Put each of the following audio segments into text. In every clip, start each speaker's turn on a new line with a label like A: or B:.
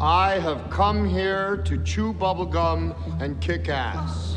A: I have come here to chew bubblegum and kick ass.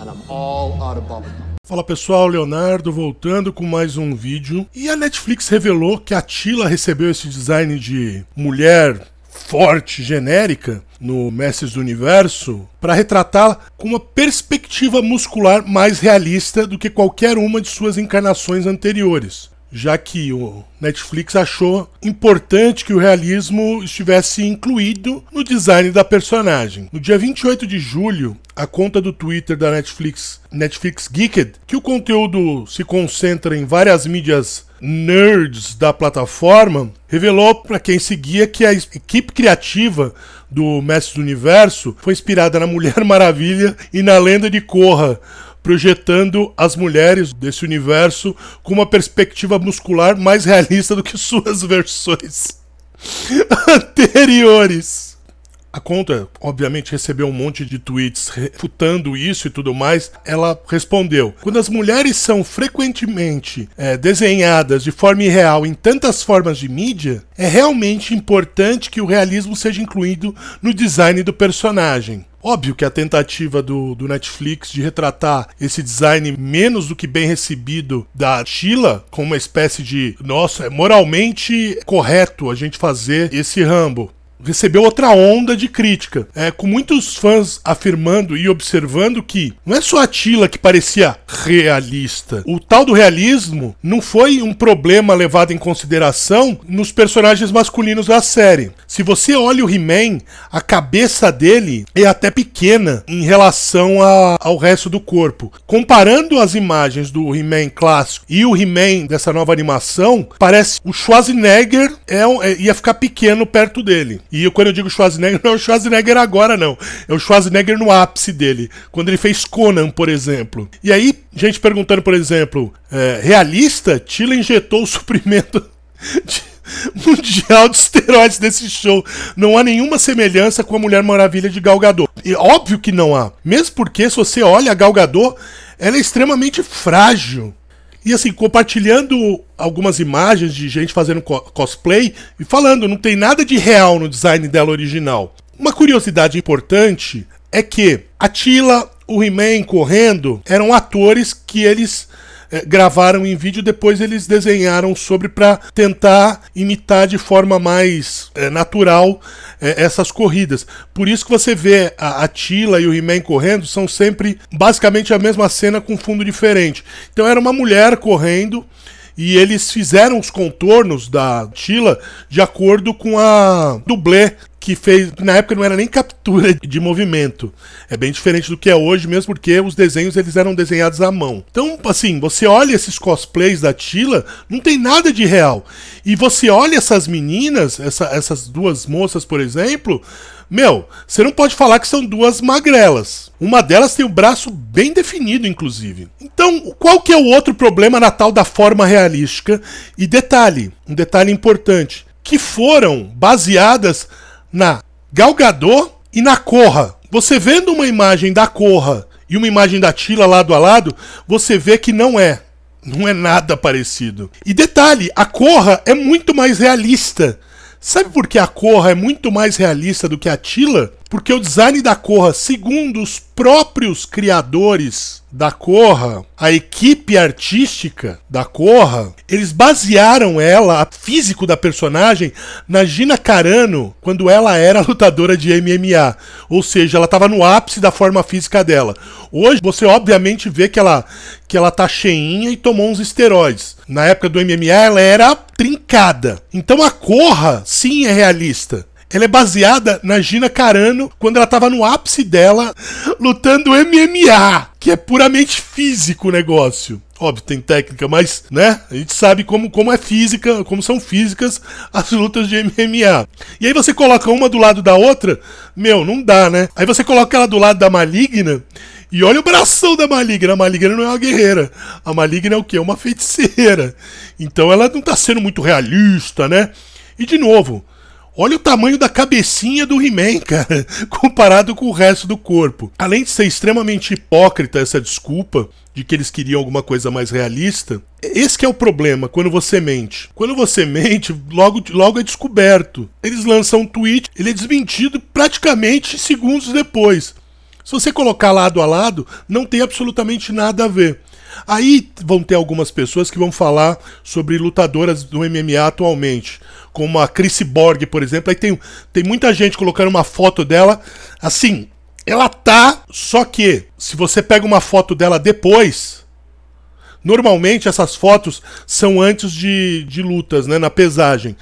A: And I'm all out of bubblegum. Fala pessoal, Leonardo voltando com mais um vídeo. E a Netflix revelou que a Tila recebeu esse design de mulher forte, genérica, no Mestres do Universo, para retratá-la com uma perspectiva muscular mais realista do que qualquer uma de suas encarnações anteriores já que o Netflix achou importante que o realismo estivesse incluído no design da personagem. No dia 28 de julho, a conta do Twitter da Netflix, Netflix Geeked, que o conteúdo se concentra em várias mídias nerds da plataforma, revelou para quem seguia que a equipe criativa do Mestre do Universo foi inspirada na Mulher Maravilha e na Lenda de Korra, projetando as mulheres desse universo com uma perspectiva muscular mais realista do que suas versões anteriores. A conta, obviamente, recebeu um monte de tweets refutando isso e tudo mais. Ela respondeu: Quando as mulheres são frequentemente é, desenhadas de forma irreal em tantas formas de mídia, é realmente importante que o realismo seja incluído no design do personagem. Óbvio que a tentativa do, do Netflix de retratar esse design menos do que bem recebido da Sheila, com uma espécie de, nossa, é moralmente correto a gente fazer esse Rambo recebeu outra onda de crítica, é, com muitos fãs afirmando e observando que não é só a Tila que parecia realista. O tal do realismo não foi um problema levado em consideração nos personagens masculinos da série. Se você olha o He-Man, a cabeça dele é até pequena em relação a, ao resto do corpo. Comparando as imagens do He-Man clássico e o He-Man dessa nova animação, parece o Schwarzenegger é, é, ia ficar pequeno perto dele. E quando eu digo Schwarzenegger, não é o Schwarzenegger agora, não. É o Schwarzenegger no ápice dele. Quando ele fez Conan, por exemplo. E aí, gente perguntando, por exemplo, é, realista? Tila injetou o suprimento de mundial de esteroides desse show. Não há nenhuma semelhança com a Mulher Maravilha de Galgador. E óbvio que não há. Mesmo porque, se você olha a Galgador, ela é extremamente frágil e assim, compartilhando algumas imagens de gente fazendo co cosplay e falando, não tem nada de real no design dela original. Uma curiosidade importante é que Atila, o He-Man correndo eram atores que eles eh, gravaram em vídeo, depois eles desenharam sobre para tentar imitar de forma mais é, natural é, essas corridas. Por isso que você vê a, a Tila e o He-Man correndo, são sempre basicamente a mesma cena com fundo diferente. Então era uma mulher correndo e eles fizeram os contornos da Tila de acordo com a dublê que fez. Na época não era nem captura de movimento. É bem diferente do que é hoje, mesmo porque os desenhos eles eram desenhados à mão. Então, assim, você olha esses cosplays da Tila, não tem nada de real. E você olha essas meninas, essa, essas duas moças, por exemplo, meu, você não pode falar que são duas magrelas. Uma delas tem o braço bem definido, inclusive. Então, qual que é o outro problema natal da forma realística? E detalhe, um detalhe importante, que foram baseadas na Galgador e na Corra. Você vendo uma imagem da Corra e uma imagem da Tila lado a lado, você vê que não é. Não é nada parecido. E detalhe, a Corra é muito mais realista. Sabe por que a Corra é muito mais realista do que a Tila? Porque o design da Corra, segundo os próprios criadores da Corra, a equipe artística da Corra, eles basearam ela, a físico da personagem, na Gina Carano, quando ela era lutadora de MMA. Ou seja, ela estava no ápice da forma física dela. Hoje, você obviamente vê que ela, que ela tá cheinha e tomou uns esteroides. Na época do MMA, ela era trincada. Então a Corra, sim, é realista. Ela é baseada na Gina Carano quando ela tava no ápice dela lutando MMA, que é puramente físico o negócio. Óbvio, tem técnica, mas, né? A gente sabe como, como é física, como são físicas as lutas de MMA. E aí você coloca uma do lado da outra, meu, não dá, né? Aí você coloca ela do lado da maligna e olha o bração da Maligna. A Maligna não é uma guerreira. A Maligna é o quê? É uma feiticeira. Então ela não tá sendo muito realista, né? E de novo, Olha o tamanho da cabecinha do He-Man, cara, comparado com o resto do corpo. Além de ser extremamente hipócrita essa desculpa de que eles queriam alguma coisa mais realista, esse é o problema quando você mente. Quando você mente, logo, logo é descoberto. Eles lançam um tweet, ele é desmentido praticamente segundos depois. Se você colocar lado a lado, não tem absolutamente nada a ver. Aí vão ter algumas pessoas que vão falar sobre lutadoras do MMA atualmente, como a Chris Borg, por exemplo. Aí tem, tem muita gente colocando uma foto dela assim. Ela tá, só que se você pega uma foto dela depois, normalmente essas fotos são antes de, de lutas, né, na pesagem.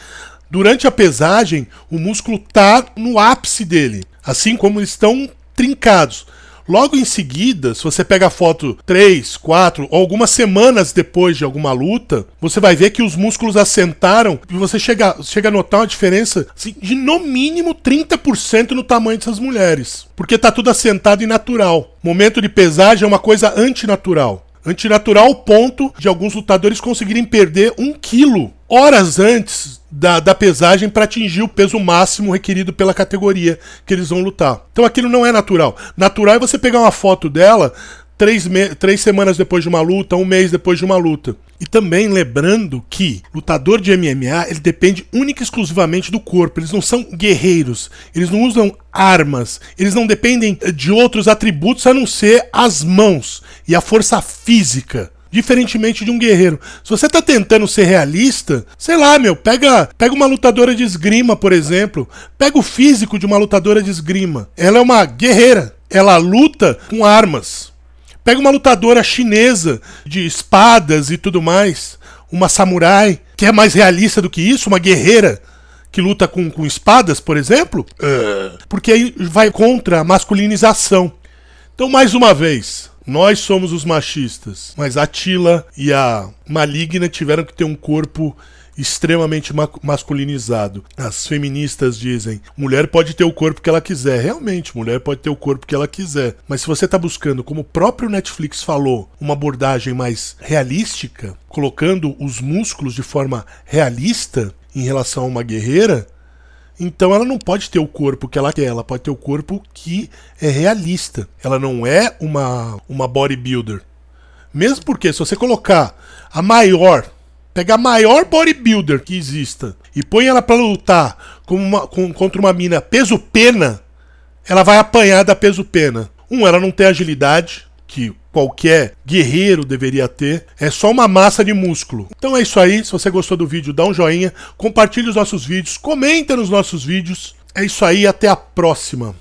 A: Durante a pesagem, o músculo tá no ápice dele, assim como estão trincados. Logo em seguida, se você pega a foto 3, 4 ou algumas semanas depois de alguma luta, você vai ver que os músculos assentaram e você chega, chega a notar uma diferença assim, de no mínimo 30% no tamanho dessas mulheres. Porque tá tudo assentado e natural. Momento de pesagem é uma coisa antinatural. Antinatural ao ponto de alguns lutadores conseguirem perder um quilo horas antes da, da pesagem para atingir o peso máximo requerido pela categoria que eles vão lutar. Então aquilo não é natural. Natural é você pegar uma foto dela três, três semanas depois de uma luta, um mês depois de uma luta. E também lembrando que lutador de MMA ele depende única e exclusivamente do corpo. Eles não são guerreiros. Eles não usam armas. Eles não dependem de outros atributos a não ser as mãos e a força física diferentemente de um guerreiro. Se você tá tentando ser realista, sei lá, meu, pega, pega uma lutadora de esgrima, por exemplo. Pega o físico de uma lutadora de esgrima. Ela é uma guerreira. Ela luta com armas. Pega uma lutadora chinesa de espadas e tudo mais. Uma samurai, que é mais realista do que isso, uma guerreira que luta com, com espadas, por exemplo. Ah. Porque aí vai contra a masculinização. Então, mais uma vez, nós somos os machistas, mas Atila e a Maligna tiveram que ter um corpo extremamente ma masculinizado. As feministas dizem: mulher pode ter o corpo que ela quiser. Realmente, mulher pode ter o corpo que ela quiser. Mas se você está buscando, como o próprio Netflix falou, uma abordagem mais realística, colocando os músculos de forma realista em relação a uma guerreira, então ela não pode ter o corpo que ela quer, ela pode ter o corpo que é realista. Ela não é uma, uma bodybuilder. Mesmo porque se você colocar a maior, pega a maior bodybuilder que exista e põe ela para lutar com uma, com, contra uma mina peso pena, ela vai apanhar da peso pena. Um, ela não tem agilidade que qualquer guerreiro deveria ter, é só uma massa de músculo. Então é isso aí, se você gostou do vídeo, dá um joinha, compartilhe os nossos vídeos, comenta nos nossos vídeos. É isso aí, até a próxima.